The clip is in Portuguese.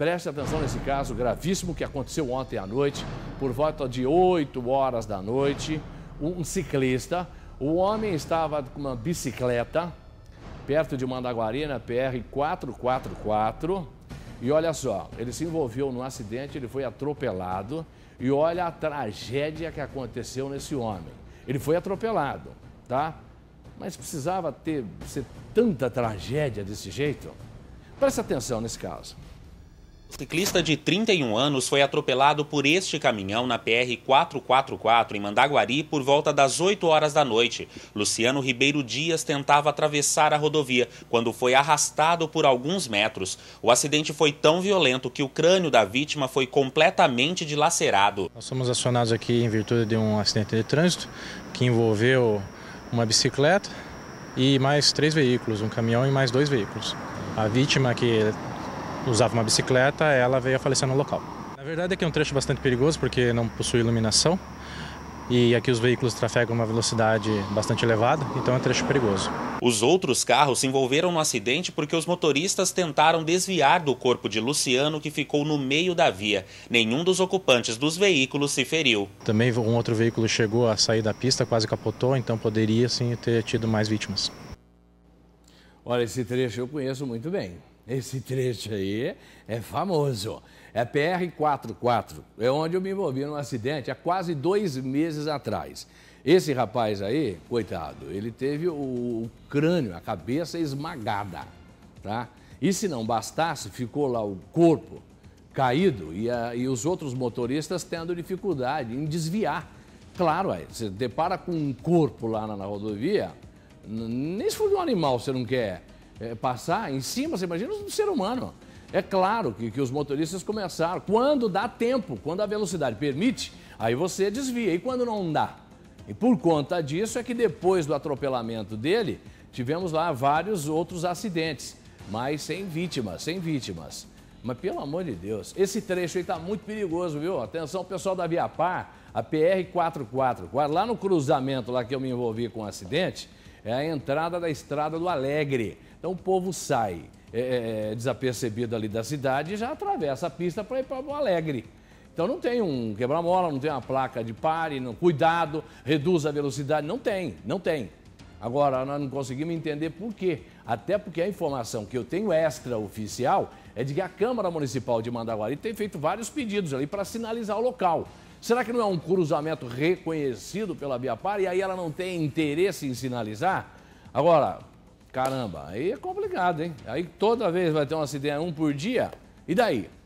Preste atenção nesse caso gravíssimo que aconteceu ontem à noite, por volta de 8 horas da noite. Um ciclista, o homem estava com uma bicicleta perto de Mandaguari, na PR 444. E olha só, ele se envolveu num acidente, ele foi atropelado. E olha a tragédia que aconteceu nesse homem. Ele foi atropelado, tá? Mas precisava ter ser tanta tragédia desse jeito? Preste atenção nesse caso. O ciclista de 31 anos foi atropelado por este caminhão na PR 444 em Mandaguari por volta das 8 horas da noite. Luciano Ribeiro Dias tentava atravessar a rodovia quando foi arrastado por alguns metros. O acidente foi tão violento que o crânio da vítima foi completamente dilacerado. Nós somos acionados aqui em virtude de um acidente de trânsito que envolveu uma bicicleta e mais três veículos, um caminhão e mais dois veículos. A vítima que usava uma bicicleta, ela veio a falecer no local. Na verdade, aqui é, é um trecho bastante perigoso porque não possui iluminação e aqui os veículos trafegam uma velocidade bastante elevada, então é um trecho perigoso. Os outros carros se envolveram no acidente porque os motoristas tentaram desviar do corpo de Luciano, que ficou no meio da via. Nenhum dos ocupantes dos veículos se feriu. Também um outro veículo chegou a sair da pista, quase capotou, então poderia sim ter tido mais vítimas. Olha, esse trecho eu conheço muito bem. Esse trecho aí é famoso. É PR-44, é onde eu me envolvi num acidente há quase dois meses atrás. Esse rapaz aí, coitado, ele teve o, o crânio, a cabeça esmagada, tá? E se não bastasse, ficou lá o corpo caído e, a, e os outros motoristas tendo dificuldade em desviar. Claro, aí, você depara com um corpo lá na, na rodovia, nem se for de um animal você não quer é, passar em cima, você imagina, um ser humano. É claro que, que os motoristas começaram. Quando dá tempo, quando a velocidade permite, aí você desvia. E quando não dá? E por conta disso é que depois do atropelamento dele, tivemos lá vários outros acidentes, mas sem vítimas, sem vítimas. Mas pelo amor de Deus, esse trecho aí tá muito perigoso, viu? Atenção, pessoal da Via Par a PR 444, lá no cruzamento lá que eu me envolvi com o um acidente, é a entrada da Estrada do Alegre. Então o povo sai é, é, é desapercebido ali da cidade e já atravessa a pista para ir para o Alegre. Então não tem um quebra-mola, não tem uma placa de pare, não, cuidado, reduz a velocidade, não tem, não tem. Agora, nós não conseguimos entender por quê. Até porque a informação que eu tenho extra oficial é de que a Câmara Municipal de Mandaguari tem feito vários pedidos ali para sinalizar o local. Será que não é um cruzamento reconhecido pela Biapar e aí ela não tem interesse em sinalizar? Agora, caramba, aí é complicado, hein? Aí toda vez vai ter um acidente, um por dia. E daí?